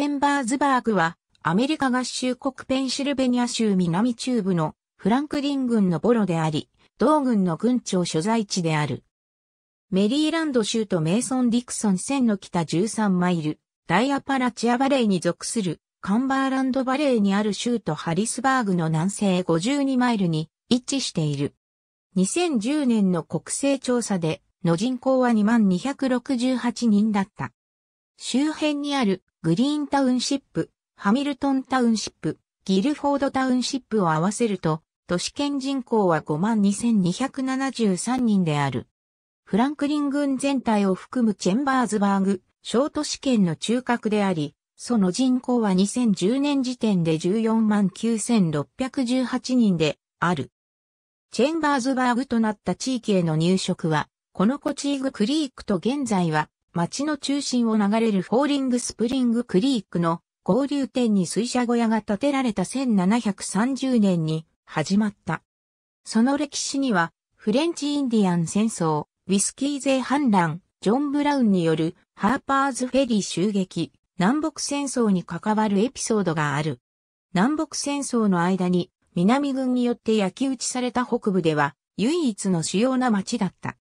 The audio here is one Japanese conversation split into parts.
チェンバーズバーグは、アメリカ合衆国ペンシルベニア州南中部のフランクリン郡のボロであり、同軍の軍庁所在地である。メリーランド州とメイソン・ディクソン線の北13マイル、ダイアパラチアバレーに属するカンバーランドバレーにある州とハリスバーグの南西52マイルに位置している。2010年の国勢調査での人口は2268人だった。周辺にあるグリーンタウンシップ、ハミルトンタウンシップ、ギルフォードタウンシップを合わせると、都市圏人口は52,273人である。フランクリン郡全体を含むチェンバーズバーグ、小都市圏の中核であり、その人口は2010年時点で149,618人である。チェンバーズバーグとなった地域への入植は、このコチーグクリークと現在は町の中心を流れるフォーリングスプリングクリークの合流点に水車小屋が建てられた1730年に始まった。その歴史には、フレンチインディアン戦争、ウィスキー税反乱、ジョン・ブラウンによるハーパーズフェリー襲撃、南北戦争に関わるエピソードがある。南北戦争の間に南軍によって焼き討ちされた北部では唯一の主要な町だった。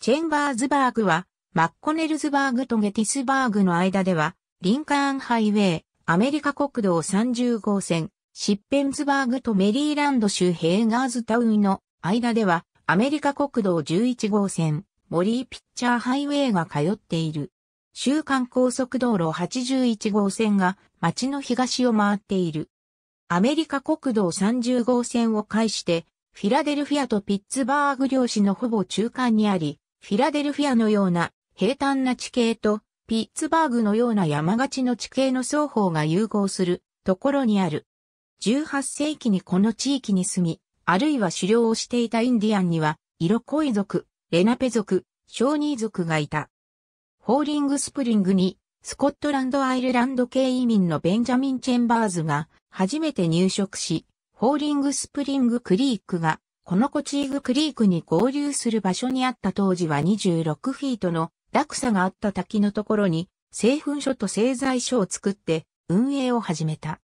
チェンバーズバーグはマッコネルズバーグとゲティスバーグの間では、リンカーンハイウェイ、アメリカ国道30号線、シッペンズバーグとメリーランド州ヘーガーズタウンの間では、アメリカ国道11号線、モリーピッチャーハイウェイが通っている。週間高速道路81号線が町の東を回っている。アメリカ国道30号線を介して、フィラデルフィアとピッツバーグ領師のほぼ中間にあり、フィラデルフィアのような平坦な地形と、ピッツバーグのような山勝ちの地形の双方が融合するところにある。18世紀にこの地域に住み、あるいは狩猟をしていたインディアンには、色濃い族、レナペ族、ショーニー族がいた。ホーリングスプリングに、スコットランドアイルランド系移民のベンジャミン・チェンバーズが初めて入植し、ホーリングスプリングクリークがこのコチーグクリークに合流する場所にあった当時は26フィートの落差があった滝のところに、製粉所と製材所を作って運営を始めた。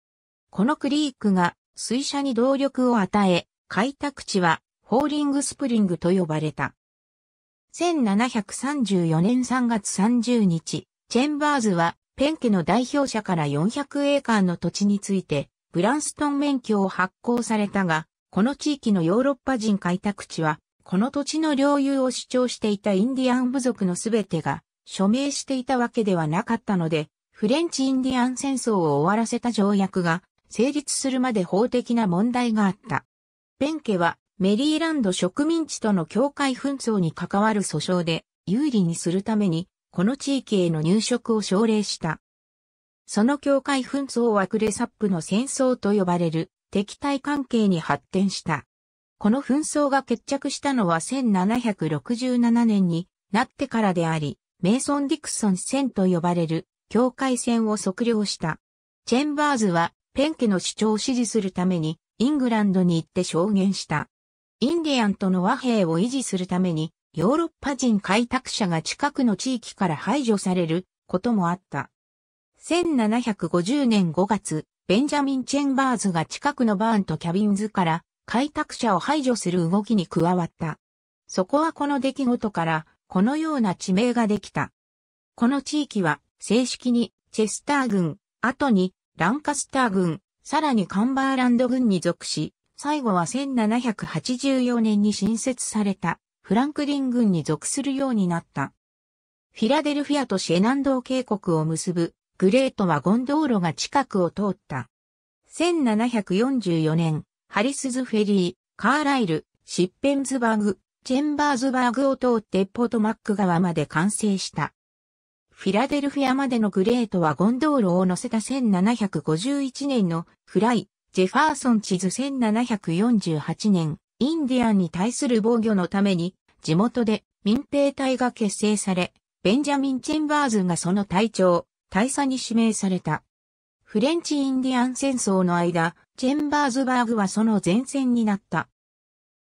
このクリークが水車に動力を与え、開拓地はホーリングスプリングと呼ばれた。1734年3月30日、チェンバーズはペン家の代表者から400エーカーの土地について、ブランストン免許を発行されたが、この地域のヨーロッパ人開拓地はこの土地の領有を主張していたインディアン部族のすべてが署名していたわけではなかったので、フレンチ・インディアン戦争を終わらせた条約が成立するまで法的な問題があった。ペンケはメリーランド植民地との境界紛争に関わる訴訟で有利にするために、この地域への入植を奨励した。その境界紛争はクレサップの戦争と呼ばれる敵対関係に発展した。この紛争が決着したのは1767年になってからであり、メイソン・ディクソン戦と呼ばれる境界線を測量した。チェンバーズはペン家の主張を支持するためにイングランドに行って証言した。インディアンとの和平を維持するためにヨーロッパ人開拓者が近くの地域から排除されることもあった。1750年5月、ベンジャミン・チェンバーズが近くのバーンとキャビンズから開拓者を排除する動きに加わった。そこはこの出来事からこのような地名ができた。この地域は正式にチェスター郡、後にランカスター郡、さらにカンバーランド郡に属し、最後は1784年に新設されたフランクリン郡に属するようになった。フィラデルフィアとシェナンドー渓谷を結ぶグレートワゴン道路が近くを通った。1744年、ハリスズフェリー、カーライル、シッペンズバーグ、チェンバーズバーグを通ってポトマック川まで完成した。フィラデルフィアまでのグレートはゴンドールを乗せた1751年のフライ、ジェファーソン地図1748年、インディアンに対する防御のために、地元で民兵隊が結成され、ベンジャミン・チェンバーズがその隊長、大佐に指名された。フレンチ・インディアン戦争の間、チェンバーズバーグはその前線になった。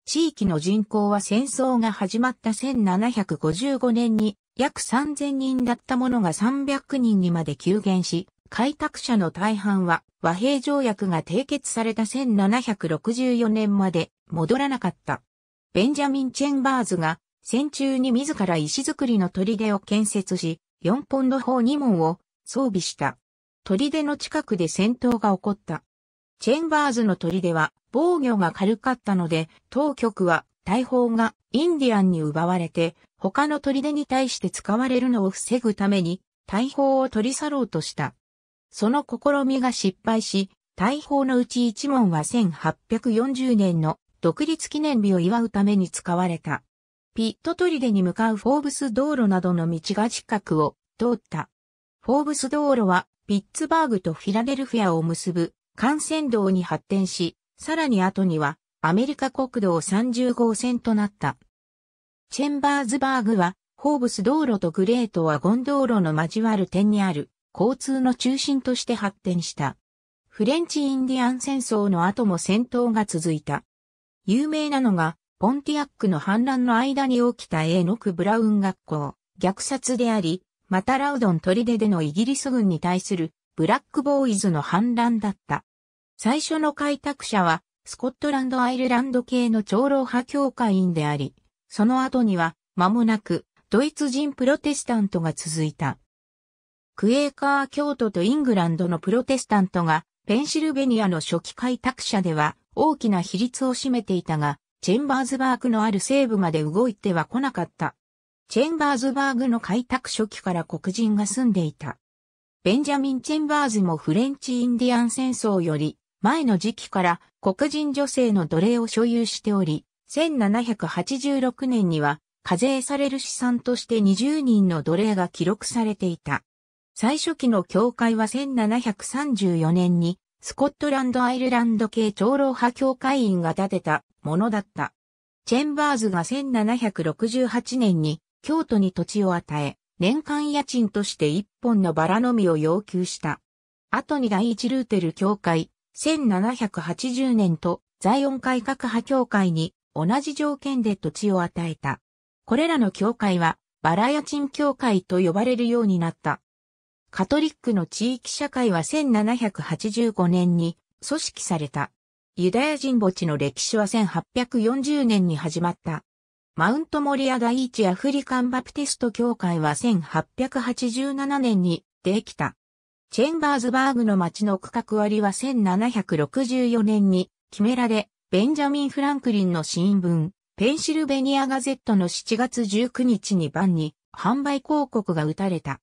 地域の人口は戦争が始まった1755年に約3000人だったものが300人にまで急減し、開拓者の大半は和平条約が締結された1764年まで戻らなかった。ベンジャミン・チェンバーズが戦中に自ら石造りの砦を建設し、4ポンド砲2門を装備した。砦の近くで戦闘が起こった。チェンバーズの砦は防御が軽かったので、当局は大砲がインディアンに奪われて、他の砦に対して使われるのを防ぐために、大砲を取り去ろうとした。その試みが失敗し、大砲のうち一門は1840年の独立記念日を祝うために使われた。ピット砦に向かうフォーブス道路などの道が近くを通った。フォーブス道路はピッツバーグとフィラデルフィアを結ぶ幹線道に発展し、さらに後にはアメリカ国道30号線となった。チェンバーズバーグは、ホーブス道路とグレートワゴン道路の交わる点にある交通の中心として発展した。フレンチインディアン戦争の後も戦闘が続いた。有名なのが、ポンティアックの反乱の間に起きたエーノク・ブラウン学校、虐殺であり、またラウドン砦でのイギリス軍に対するブラックボーイズの反乱だった。最初の開拓者は、スコットランド・アイルランド系の長老派教会員であり、その後には、間もなく、ドイツ人プロテスタントが続いた。クエーカー教徒とイングランドのプロテスタントが、ペンシルベニアの初期開拓者では、大きな比率を占めていたが、チェンバーズバーグのある西部まで動いては来なかった。チェンバーズバーグの開拓初期から黒人が住んでいた。ベンジャミン・チェンバーズもフレンチ・インディアン戦争より前の時期から黒人女性の奴隷を所有しており、1786年には課税される資産として20人の奴隷が記録されていた。最初期の教会は1734年にスコットランド・アイルランド系長老派教会員が建てたものだった。チェンバーズが1768年に京都に土地を与え、年間家賃として一本のバラのみを要求した。後に第一ルーテル教会、1780年とザイオン改革派教会に同じ条件で土地を与えた。これらの教会はバラ家賃教会と呼ばれるようになった。カトリックの地域社会は1785年に組織された。ユダヤ人墓地の歴史は1840年に始まった。マウントモリア第一アフリカンバプティスト教会は1887年にできた。チェンバーズバーグの町の区画割は1764年に決められ、ベンジャミン・フランクリンの新聞、ペンシルベニアガゼットの7月19日に版に販売広告が打たれた。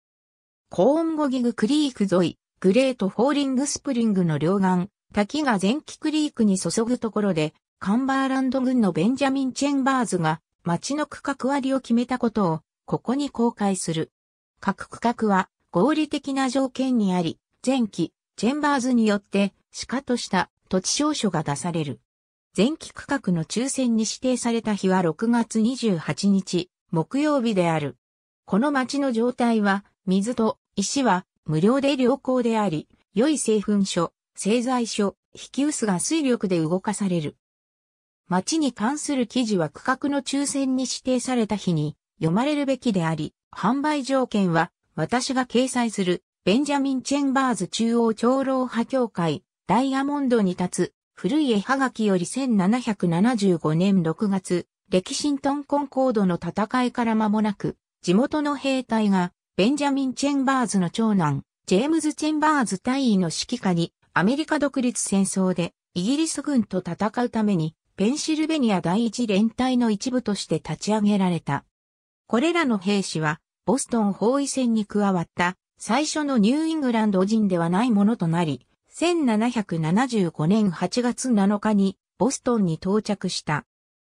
コーンゴギグクリーク沿い、グレート・フォーリング・スプリングの両岸、滝が前期クリークに注ぐところで、カンバーランド軍のベンジャミン・チェンバーズが町の区画割を決めたことを、ここに公開する。各区画は合理的な条件にあり、前期、チェンバーズによって、しかとした土地証書が出される。前期区画の抽選に指定された日は6月28日、木曜日である。この町の状態は、水と石は無料で良好であり、良い製粉所、製材所、引き薄が水力で動かされる。町に関する記事は区画の抽選に指定された日に読まれるべきであり、販売条件は私が掲載するベンジャミン・チェンバーズ中央長老派協会ダイヤモンドに立つ古い絵はがきより1775年6月、歴史にトンコンコードの戦いから間もなく、地元の兵隊がベンジャミン・チェンバーズの長男、ジェームズ・チェンバーズ大尉の指揮下にアメリカ独立戦争でイギリス軍と戦うためにペンシルベニア第一連隊の一部として立ち上げられた。これらの兵士は、ボストン包囲戦に加わった最初のニューイングランド人ではないものとなり、1775年8月7日にボストンに到着した。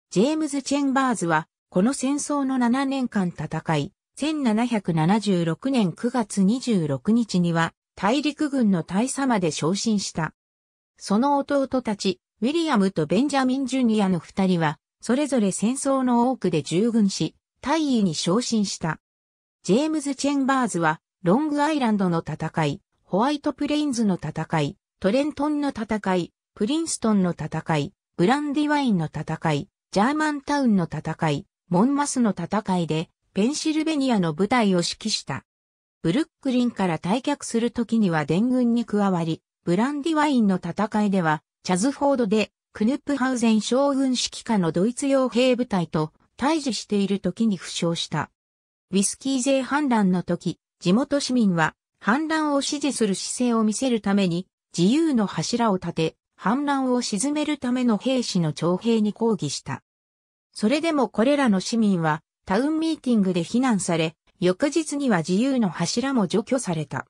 ジェームズ・チェンバーズは、この戦争の7年間戦い、1776年9月26日には、大陸軍の大佐まで昇進した。その弟たち、ウィリアムとベンジャミン・ジュニアの二人は、それぞれ戦争の多くで従軍し、大尉に昇進した。ジェームズ・チェンバーズは、ロングアイランドの戦い、ホワイトプレインズの戦い、トレントンの戦い、プリンストンの戦い、ブランディワインの戦い、ジャーマンタウンの戦い、モンマスの戦いで、ペンシルベニアの部隊を指揮した。ブルックリンから退却するときには伝軍に加わり、ブランディワインの戦いでは、チャズフォードで、クヌップハウゼン将軍指揮下のドイツ傭兵部隊と対峙している時に負傷した。ウィスキー税反乱の時、地元市民は反乱を支持する姿勢を見せるために自由の柱を立て、反乱を鎮めるための兵士の徴兵に抗議した。それでもこれらの市民はタウンミーティングで非難され、翌日には自由の柱も除去された。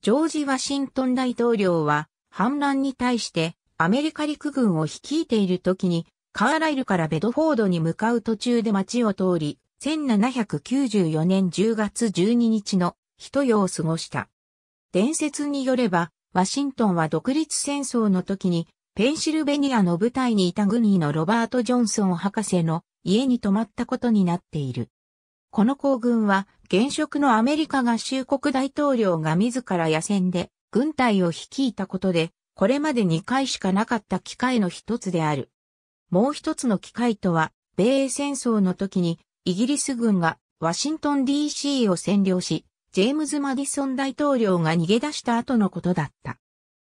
ジョージ・ワシントン大統領は反乱に対してアメリカ陸軍を率いている時に、カーライルからベドフォードに向かう途中で街を通り、1794年10月12日の一夜を過ごした。伝説によれば、ワシントンは独立戦争の時に、ペンシルベニアの部隊にいたグニーのロバート・ジョンソン博士の家に泊まったことになっている。この行軍は、現職のアメリカ合衆国大統領が自ら野戦で軍隊を率いたことで、これまで2回しかなかった機会の一つである。もう一つの機会とは、米英戦争の時に、イギリス軍がワシントン DC を占領し、ジェームズ・マディソン大統領が逃げ出した後のことだった。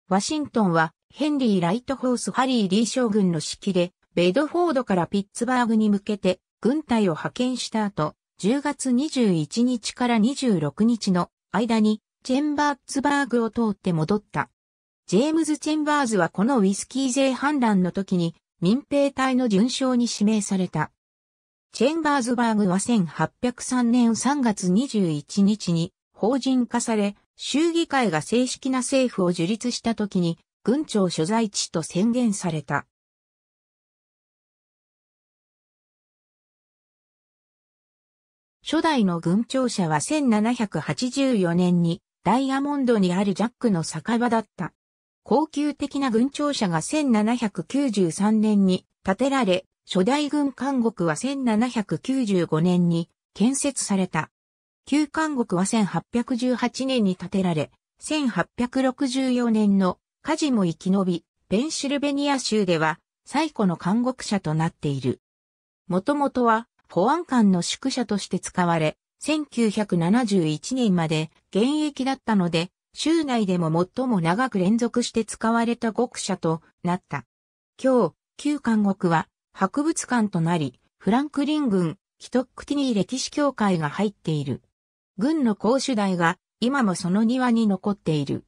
ワシントンは、ヘンリー・ライトホース・ハリー・リー将軍の指揮で、ベドフォードからピッツバーグに向けて、軍隊を派遣した後、10月21日から26日の間に、チェンバーツバーグを通って戻った。ジェームズ・チェンバーズはこのウィスキー税反乱の時に民兵隊の準将に指名された。チェンバーズバーグは1803年3月21日に法人化され、州議会が正式な政府を樹立した時に軍庁所在地と宣言された。初代の軍庁舎は1784年にダイヤモンドにあるジャックの酒場だった。高級的な軍庁舎が1793年に建てられ、初代軍監獄は1795年に建設された。旧監獄は1818年に建てられ、1864年の火事も生き延び、ペンシルベニア州では最古の監獄舎となっている。もともとは保安官の宿舎として使われ、1971年まで現役だったので、州内でも最も長く連続して使われた極舎となった。今日、旧監獄は博物館となり、フランクリン軍、キトックティニー歴史協会が入っている。軍の公主台が今もその庭に残っている。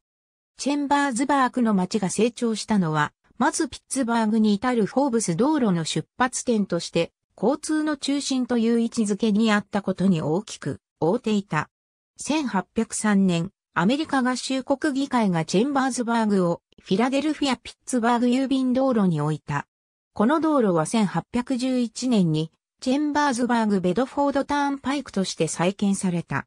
チェンバーズバークの街が成長したのは、まずピッツバーグに至るフォーブス道路の出発点として、交通の中心という位置づけにあったことに大きく、覆っていた。1803年、アメリカ合衆国議会がチェンバーズバーグをフィラデルフィア・ピッツバーグ郵便道路に置いた。この道路は1811年にチェンバーズバーグベドフォードターンパイクとして再建された。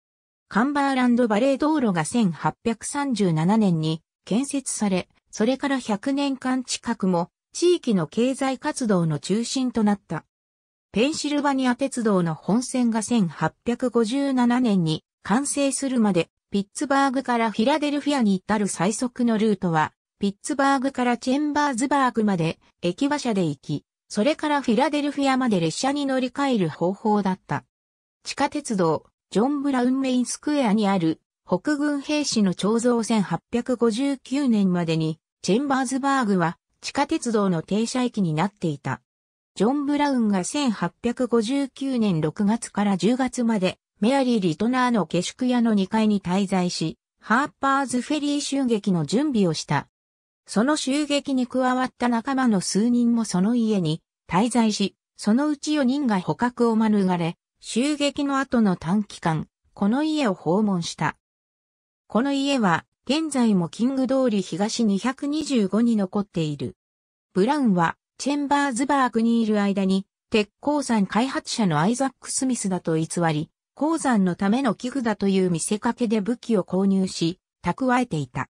カンバーランドバレー道路が1837年に建設され、それから100年間近くも地域の経済活動の中心となった。ペンシルバニア鉄道の本線が1857年に完成するまでピッツバーグからフィラデルフィアに至る最速のルートは、ピッツバーグからチェンバーズバーグまで駅馬車で行き、それからフィラデルフィアまで列車に乗り換える方法だった。地下鉄道、ジョン・ブラウンメインスクエアにある北軍兵士の彫像1859年までに、チェンバーズバーグは地下鉄道の停車駅になっていた。ジョン・ブラウンが1859年6月から10月までメアリー・リトナーの下宿屋の2階に滞在し、ハーパーズフェリー襲撃の準備をした。その襲撃に加わった仲間の数人もその家に滞在し、そのうち4人が捕獲を免れ、襲撃の後の短期間、この家を訪問した。この家は、現在もキング通り東225に残っている。ブラウンは、チェンバーズバーグにいる間に、鉄鉱山開発者のアイザック・スミスだと偽り、鉱山のための器具だという見せかけで武器を購入し、蓄えていた。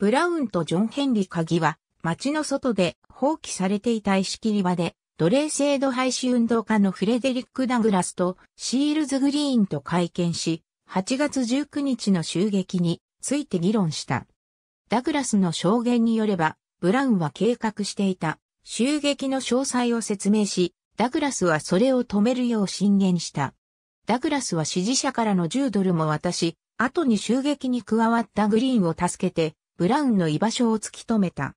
ブラウンとジョン・ヘンリー鍵は、町の外で放棄されていた石切り場で、奴隷制度廃止運動家のフレデリック・ダグラスとシールズ・グリーンと会見し、8月19日の襲撃について議論した。ダグラスの証言によれば、ブラウンは計画していた襲撃の詳細を説明し、ダグラスはそれを止めるよう進言した。ダグラスは支持者からの10ドルも渡し、後に襲撃に加わったグリーンを助けて、ブラウンの居場所を突き止めた。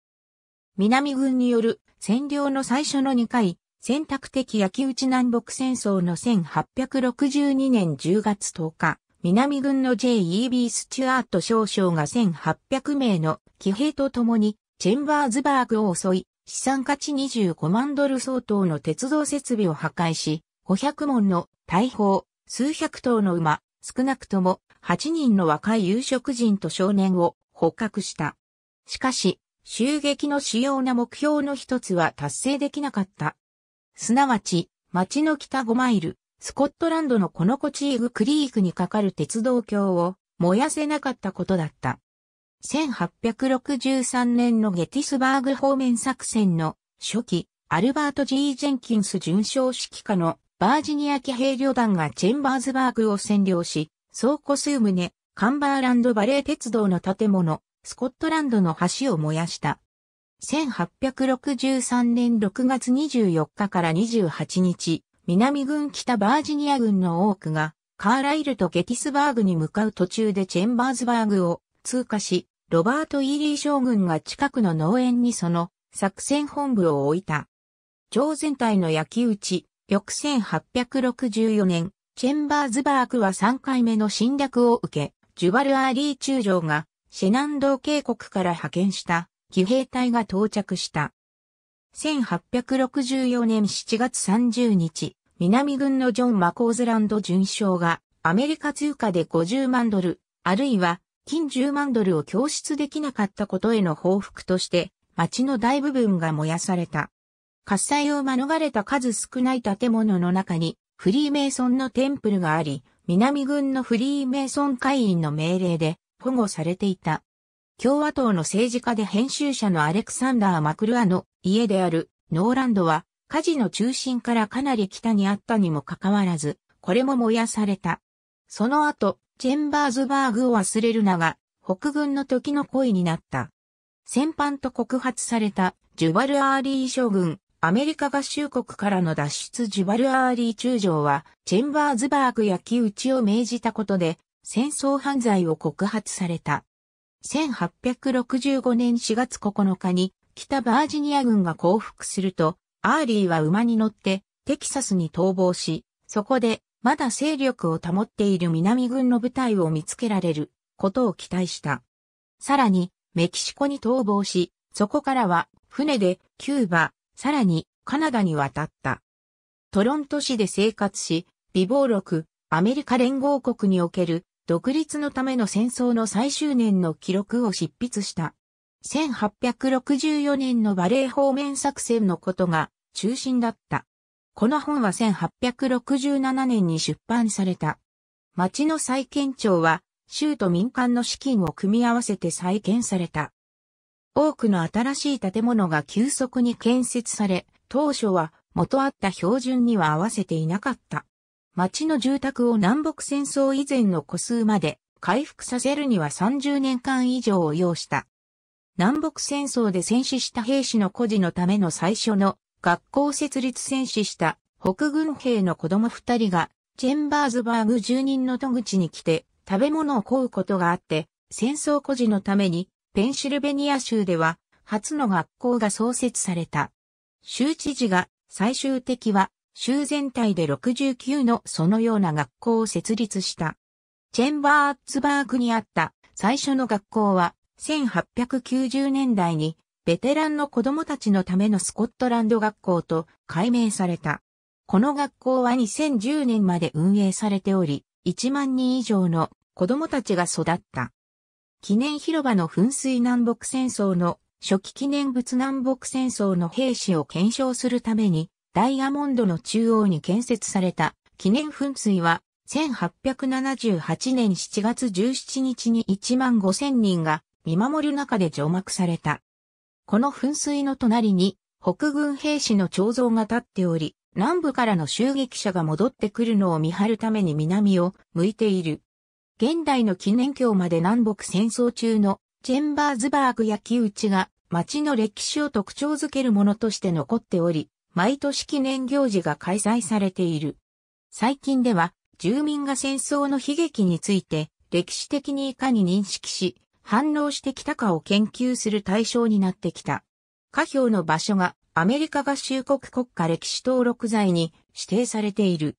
南軍による占領の最初の2回、選択的焼き討ち南北戦争の1862年10月10日、南軍の J.E.B. スチュアート少将が1800名の騎兵と共にチェンバーズバーグを襲い、資産価値25万ドル相当の鉄道設備を破壊し、500門の大砲、数百頭の馬、少なくとも8人の若い有色人と少年を捕獲した。しかし、襲撃の主要な目標の一つは達成できなかった。すなわち、町の北5マイル、スコットランドのコノコチーグクリークにかかる鉄道橋を燃やせなかったことだった。1863年のゲティスバーグ方面作戦の初期、アルバート・ G・ ジェンキンス准将指揮下のバージニア騎兵旅団がチェンバーズバーグを占領し、倉庫数棟、カンバーランドバレー鉄道の建物、スコットランドの橋を燃やした。1863年6月24日から28日、南軍北バージニア軍の多くが、カーライルとゲティスバーグに向かう途中でチェンバーズバーグを通過し、ロバート・イーリー将軍が近くの農園にその作戦本部を置いた。町全体の焼き打ち、翌1864年、チェンバーズバークは3回目の侵略を受け、ジュバルアーリー中将がシェナンドー渓谷から派遣した騎兵隊が到着した。1864年7月30日、南軍のジョン・マコーズランド巡将がアメリカ通貨で50万ドル、あるいは金10万ドルを供出できなかったことへの報復として、町の大部分が燃やされた。喝采を免れた数少ない建物の中に、フリーメイソンのテンプルがあり、南軍のフリーメイソン会員の命令で保護されていた。共和党の政治家で編集者のアレクサンダー・マクルアの家であるノーランドは火事の中心からかなり北にあったにもかかわらず、これも燃やされた。その後、チェンバーズバーグを忘れるなが、北軍の時の恋になった。戦犯と告発されたジュバル・アーリー将軍、アメリカ合衆国からの脱出ジュバルアーリー中将は、チェンバーズバーグ焼き打ちを命じたことで、戦争犯罪を告発された。1865年4月9日に、北バージニア軍が降伏すると、アーリーは馬に乗ってテキサスに逃亡し、そこでまだ勢力を保っている南軍の部隊を見つけられることを期待した。さらにメキシコに逃亡し、そこからは船でキューバ、さらにカナダに渡った。トロント市で生活し、美貌録、アメリカ連合国における独立のための戦争の最終年の記録を執筆した。1864年のバレー方面作戦のことが中心だった。この本は1867年に出版された。町の再建庁は、州と民間の資金を組み合わせて再建された。多くの新しい建物が急速に建設され、当初は元あった標準には合わせていなかった。町の住宅を南北戦争以前の個数まで回復させるには30年間以上を要した。南北戦争で戦死した兵士の孤児のための最初の学校設立戦死した北軍兵の子供二人がチェンバーズバーグ住人の戸口に来て食べ物を買うことがあって戦争孤児のためにペンシルベニア州では、初の学校が創設された。州知事が最終的は州全体で69のそのような学校を設立した。チェンバーツバーグにあった最初の学校は1890年代にベテランの子供たちのためのスコットランド学校と改名された。この学校は2010年まで運営されており、1万人以上の子供たちが育った。記念広場の噴水南北戦争の初期記念物南北戦争の兵士を検証するためにダイヤモンドの中央に建設された記念噴水は1878年7月17日に1万5000人が見守る中で除幕された。この噴水の隣に北軍兵士の彫像が立っており、南部からの襲撃者が戻ってくるのを見張るために南を向いている。現代の記念橋まで南北戦争中のチェンバーズバーグ焼き打ちが町の歴史を特徴づけるものとして残っており、毎年記念行事が開催されている。最近では、住民が戦争の悲劇について、歴史的にいかに認識し、反応してきたかを研究する対象になってきた。下表の場所がアメリカ合衆国国家歴史登録財に指定されている。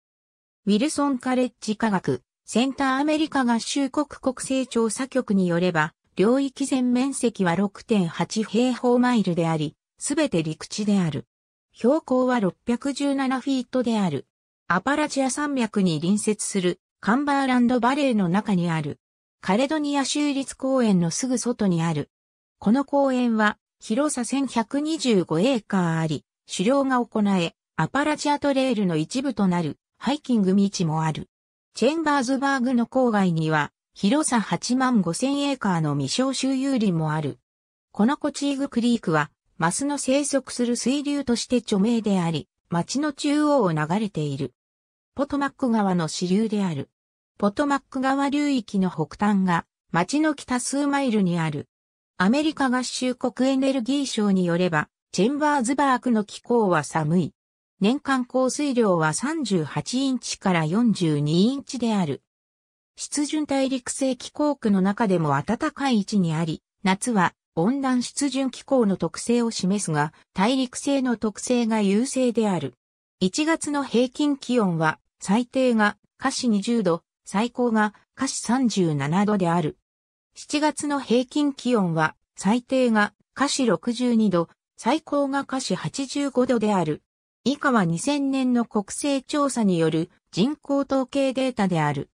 ウィルソンカレッジ科学センターアメリカ合衆国国勢調査局によれば、領域全面積は6.8平方マイルであり、すべて陸地である。標高は617フィートである。アパラチア山脈に隣接するカンバーランドバレーの中にある。カレドニア州立公園のすぐ外にある。この公園は広さ1125エーカーあり、狩猟が行え、アパラチアトレイルの一部となるハイキング道もある。チェンバーズバーグの郊外には、広さ8万5千エーカーの未消集有林もある。このコチーグクリークは、マスの生息する水流として著名であり、町の中央を流れている。ポトマック川の支流である。ポトマック川流域の北端が、町の北数マイルにある。アメリカ合衆国エネルギー省によれば、チェンバーズバーグの気候は寒い。年間降水量は38インチから42インチである。湿潤大陸性気候区の中でも暖かい位置にあり、夏は温暖湿潤気候の特性を示すが、大陸性の特性が優勢である。1月の平均気温は最低が華氏20度、最高が華氏37度である。7月の平均気温は最低が華氏62度、最高が華氏85度である。以下は2000年の国勢調査による人口統計データである。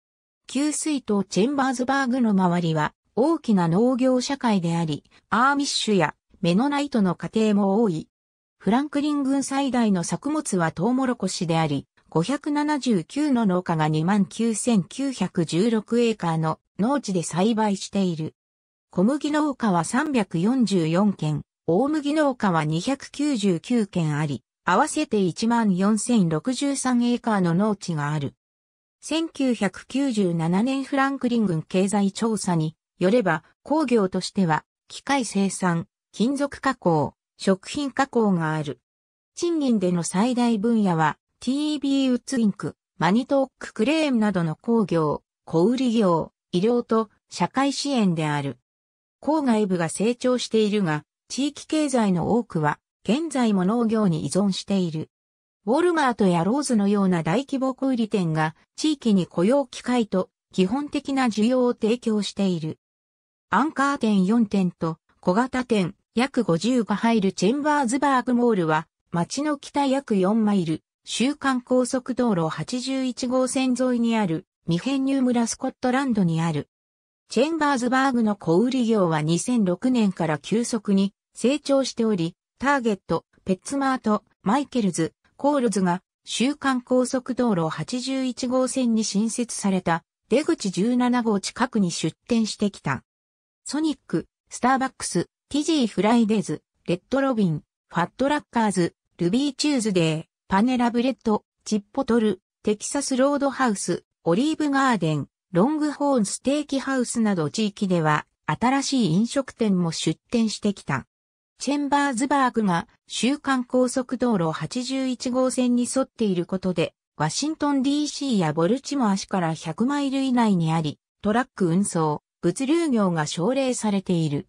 給水とチェンバーズバーグの周りは大きな農業社会であり、アーミッシュやメノナイトの家庭も多い。フランクリン郡最大の作物はトウモロコシであり、579の農家が29,916エーカーの農地で栽培している。小麦農家は344件、大麦農家は299件あり、合わせて14,063エーカーの農地がある。1997年フランクリン軍経済調査によれば工業としては機械生産、金属加工、食品加工がある。賃金での最大分野は t b ウッズインク、マニトーククレーンなどの工業、小売業、医療と社会支援である。郊外部が成長しているが、地域経済の多くは現在も農業に依存している。ウォルマートやローズのような大規模小売店が地域に雇用機会と基本的な需要を提供している。アンカー店4店と小型店約50が入るチェンバーズバーグモールは街の北約4マイル、週間高速道路81号線沿いにある未編入村スコットランドにある。チェンバーズバーグの小売業は2006年から急速に成長しており、ターゲット、ペッツマート、マイケルズ、コールズが、週間高速道路81号線に新設された、出口17号近くに出店してきた。ソニック、スターバックス、ティジーフライデーズ、レッドロビン、ファットラッカーズ、ルビーチューズデー、パネラブレッド、チッポトル、テキサスロードハウス、オリーブガーデン、ロングホーンステーキハウスなど地域では新しい飲食店も出店してきた。チェンバーズバーグが週刊高速道路81号線に沿っていることで、ワシントン DC やボルチモア市から100マイル以内にあり、トラック運送、物流業が奨励されている。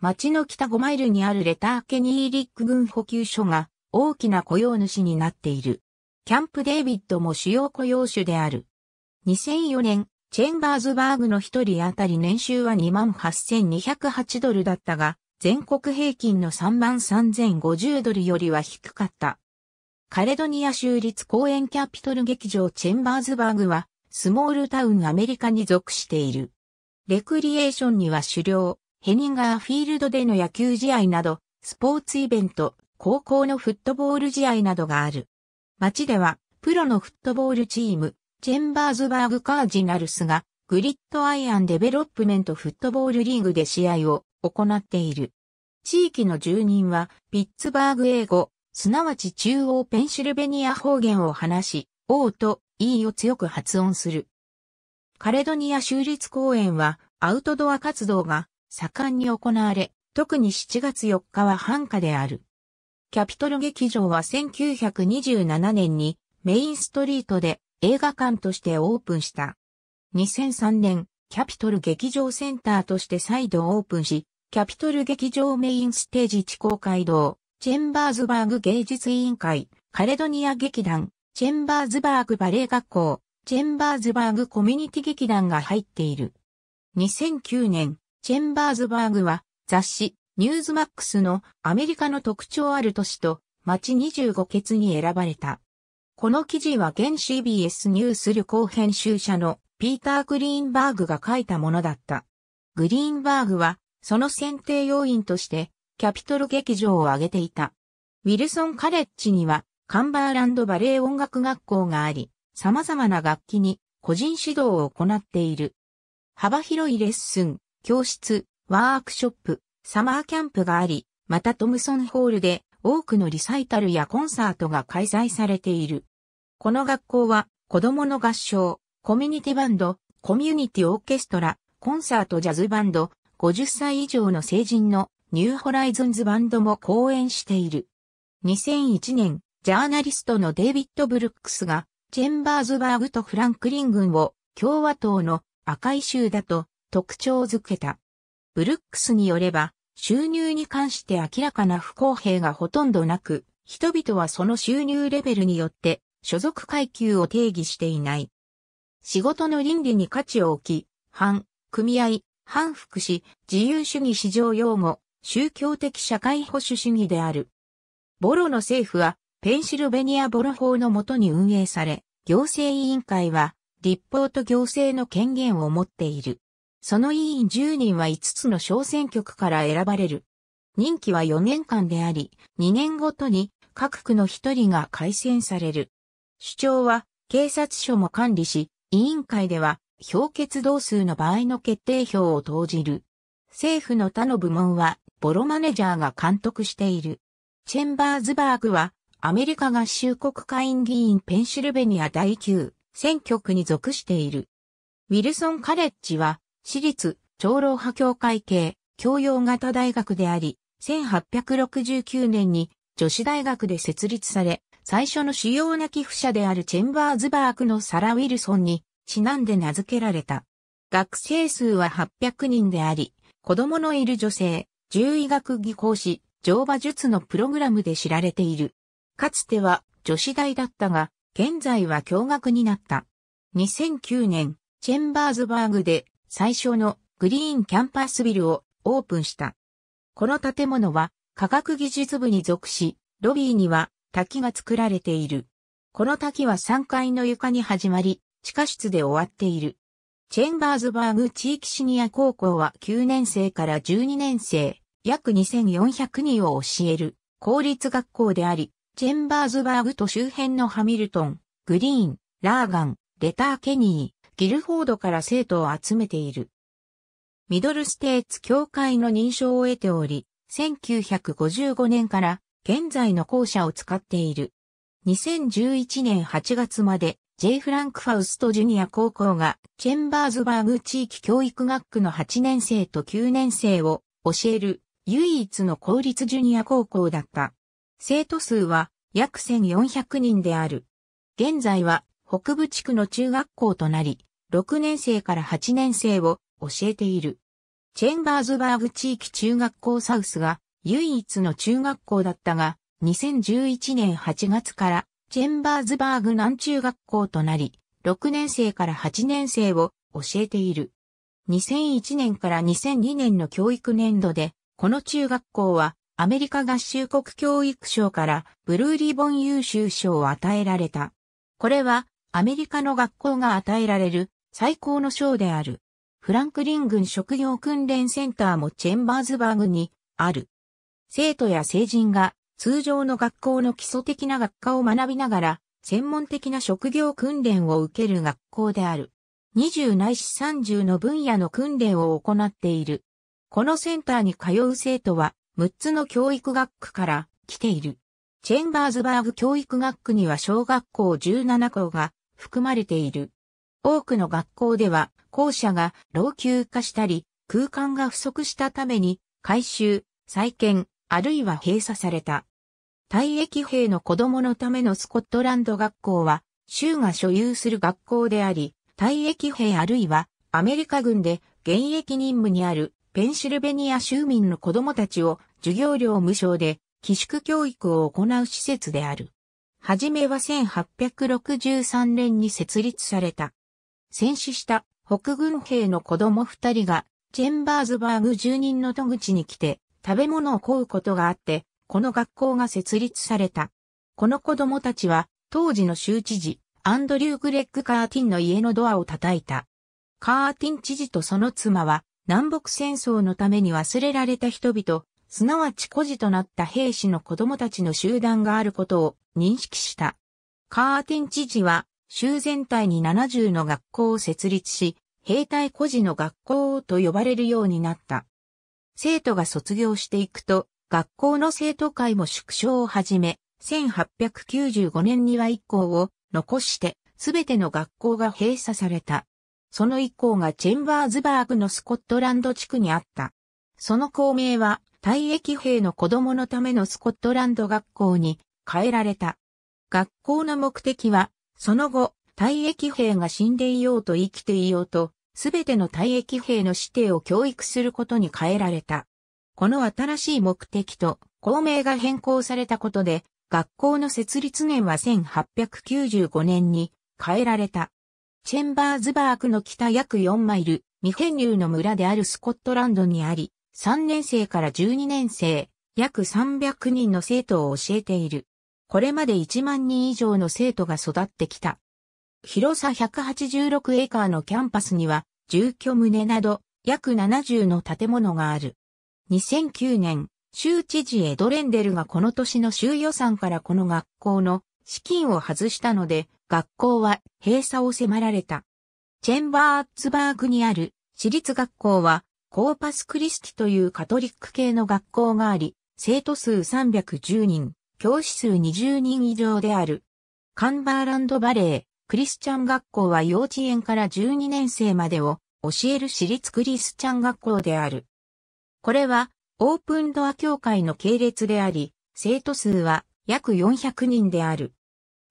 町の北5マイルにあるレターケニーリック軍補給所が大きな雇用主になっている。キャンプデイビッドも主要雇用主である。2004年、チェンバーズバーグの一人当たり年収は28,208ドルだったが、全国平均の33,050ドルよりは低かった。カレドニア州立公園キャピトル劇場チェンバーズバーグは、スモールタウンアメリカに属している。レクリエーションには狩猟、ヘニンガーフィールドでの野球試合など、スポーツイベント、高校のフットボール試合などがある。街では、プロのフットボールチーム、チェンバーズバーグカージナルスが、グリッドアイアンデベロップメントフットボールリーグで試合を行っている。地域の住人はピッツバーグ英語、すなわち中央ペンシルベニア方言を話し、O と E を強く発音する。カレドニア州立公園はアウトドア活動が盛んに行われ、特に7月4日は繁華である。キャピトル劇場は1927年にメインストリートで映画館としてオープンした。2003年、キャピトル劇場センターとして再度オープンし、キャピトル劇場メインステージ地公会堂、チェンバーズバーグ芸術委員会、カレドニア劇団、チェンバーズバーグバレエ学校、チェンバーズバーグコミュニティ劇団が入っている。2009年、チェンバーズバーグは雑誌ニューズマックスのアメリカの特徴ある都市と街25ケツに選ばれた。この記事は現 CBS ニュース旅行編集者のピーター・グリーンバーグが書いたものだった。グリーンバーグは、その選定要因として、キャピトル劇場を挙げていた。ウィルソン・カレッジには、カンバーランドバレエ音楽学校があり、様々な楽器に個人指導を行っている。幅広いレッスン、教室、ワークショップ、サマーキャンプがあり、またトムソンホールで多くのリサイタルやコンサートが開催されている。この学校は子供の合唱、コミュニティバンド、コミュニティオーケストラ、コンサートジャズバンド、50歳以上の成人のニューホライズンズバンドも公演している。2001年、ジャーナリストのデイビッド・ブルックスが、チェンバーズバーグとフランクリン軍を共和党の赤い州だと特徴づけた。ブルックスによれば、収入に関して明らかな不公平がほとんどなく、人々はその収入レベルによって所属階級を定義していない。仕事の倫理に価値を置き、反、組合、反福祉、自由主義市場用語、宗教的社会保守主義である。ボロの政府は、ペンシルベニアボロ法のもとに運営され、行政委員会は、立法と行政の権限を持っている。その委員10人は5つの小選挙区から選ばれる。任期は4年間であり、2年ごとに各区の1人が改選される。首長は警察署も管理し、委員会では、評決同数の場合の決定票を投じる。政府の他の部門は、ボロマネジャーが監督している。チェンバーズバーグは、アメリカ合衆国会議員ペンシルベニア第9選挙区に属している。ウィルソンカレッジは、私立、長老派協会系、教養型大学であり、1869年に女子大学で設立され、最初の主要な寄付者であるチェンバーズバークのサラ・ウィルソンにちなんで名付けられた。学生数は800人であり、子供のいる女性、獣医学技講師、乗馬術のプログラムで知られている。かつては女子大だったが、現在は共学になった。2009年、チェンバーズバーグで最初のグリーンキャンパスビルをオープンした。この建物は科学技術部に属し、ロビーには滝が作られている。この滝は3階の床に始まり、地下室で終わっている。チェンバーズバーグ地域シニア高校は9年生から12年生、約2400人を教える公立学校であり、チェンバーズバーグと周辺のハミルトン、グリーン、ラーガン、レター・ケニー、ギルフォードから生徒を集めている。ミドルステーツ協会の認証を得ており、1955年から現在の校舎を使っている。2011年8月まで J. フランク・ファウスト・ジュニア高校がチェンバーズバーグ地域教育学区の8年生と9年生を教える唯一の公立ジュニア高校だった。生徒数は約1400人である。現在は北部地区の中学校となり、6年生から8年生を教えている。チェンバーズバーグ地域中学校サウスが唯一の中学校だったが、2011年8月からチェンバーズバーグ南中学校となり、6年生から8年生を教えている。2001年から2002年の教育年度で、この中学校はアメリカ合衆国教育省からブルーリボン優秀賞を与えられた。これはアメリカの学校が与えられる最高の賞である。フランクリン軍職業訓練センターもチェンバーズバーグにある。生徒や成人が通常の学校の基礎的な学科を学びながら、専門的な職業訓練を受ける学校である。20ないし30の分野の訓練を行っている。このセンターに通う生徒は6つの教育学区から来ている。チェンバーズバーグ教育学区には小学校17校が含まれている。多くの学校では校舎が老朽化したり空間が不足したために改修、再建、あるいは閉鎖された。退役兵の子供のためのスコットランド学校は、州が所有する学校であり、退役兵あるいはアメリカ軍で現役任務にあるペンシルベニア州民の子供たちを授業料無償で寄宿教育を行う施設である。はじめは1863年に設立された。戦死した北軍兵の子供二人がチェンバーズバーグ住人の戸口に来て食べ物を買うことがあって、この学校が設立された。この子供たちは、当時の州知事、アンドリュー・グレッグ・カーティンの家のドアを叩いた。カーティン知事とその妻は、南北戦争のために忘れられた人々、すなわち孤児となった兵士の子供たちの集団があることを認識した。カーティン知事は、州全体に70の学校を設立し、兵隊孤児の学校と呼ばれるようになった。生徒が卒業していくと、学校の生徒会も縮小を始め、1895年には一校を残して、すべての学校が閉鎖された。その一校がチェンバーズバーグのスコットランド地区にあった。その校名は、退役兵の子供のためのスコットランド学校に変えられた。学校の目的は、その後、退役兵が死んでいようと生きていようと、すべての退役兵の指弟を教育することに変えられた。この新しい目的と公明が変更されたことで、学校の設立年は1895年に変えられた。チェンバーズバークの北約4マイル、未編入の村であるスコットランドにあり、3年生から12年生、約300人の生徒を教えている。これまで1万人以上の生徒が育ってきた。広さ186エーカーのキャンパスには住居棟など約70の建物がある。2009年、州知事エドレンデルがこの年の州予算からこの学校の資金を外したので、学校は閉鎖を迫られた。チェンバーツバーグにある私立学校は、コーパスクリスティというカトリック系の学校があり、生徒数310人、教師数20人以上である。カンバーランドバレー、クリスチャン学校は幼稚園から12年生までを教える私立クリスチャン学校である。これはオープンドア協会の系列であり、生徒数は約400人である。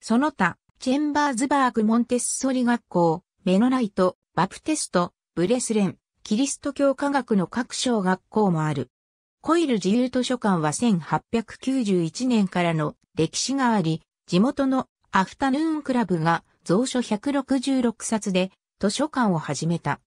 その他、チェンバーズバーグ・モンテッソリ学校、メノライト、バプテスト、ブレスレン、キリスト教科学の各小学校もある。コイル自由図書館は1891年からの歴史があり、地元のアフタヌーンクラブが蔵書166冊で図書館を始めた。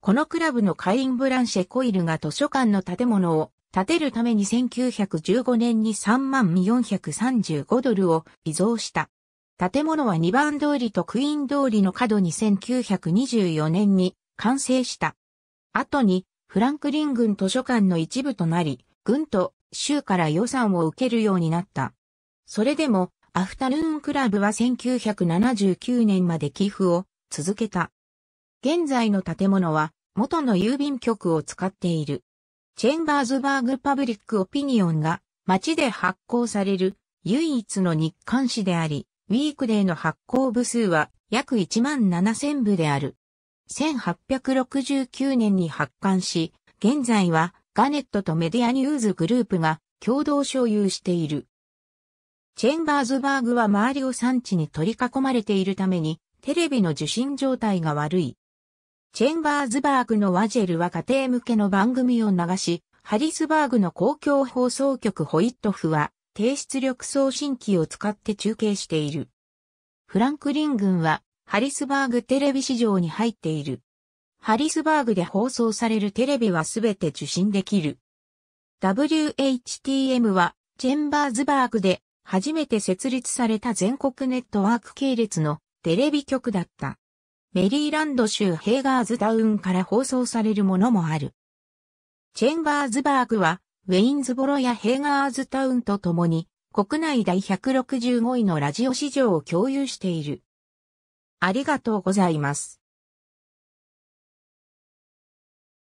このクラブの会員ブランシェ・コイルが図書館の建物を建てるために1915年に3万435ドルを寄贈した。建物は2番通りとクイーン通りの角に1924年に完成した。後にフランクリン軍図書館の一部となり、軍と州から予算を受けるようになった。それでもアフタヌーンクラブは1979年まで寄付を続けた。現在の建物は元の郵便局を使っている。チェンバーズバーグパブリックオピニオンが街で発行される唯一の日刊誌であり、ウィークデーの発行部数は約1万7000部である。1869年に発刊し、現在はガネットとメディアニューズグループが共同所有している。チェンバーズバーグは周りを産地に取り囲まれているために、テレビの受信状態が悪い。チェンバーズバーグのワジェルは家庭向けの番組を流し、ハリスバーグの公共放送局ホイットフは、低出力送信機を使って中継している。フランクリン軍は、ハリスバーグテレビ市場に入っている。ハリスバーグで放送されるテレビはすべて受信できる。WHTM は、チェンバーズバーグで初めて設立された全国ネットワーク系列のテレビ局だった。メリーランド州ヘーガーズダウンから放送されるものもある。チェンバーズバーグは、ウェインズボロやヘーガーズタウンと共に、国内第165位のラジオ市場を共有している。ありがとうございます。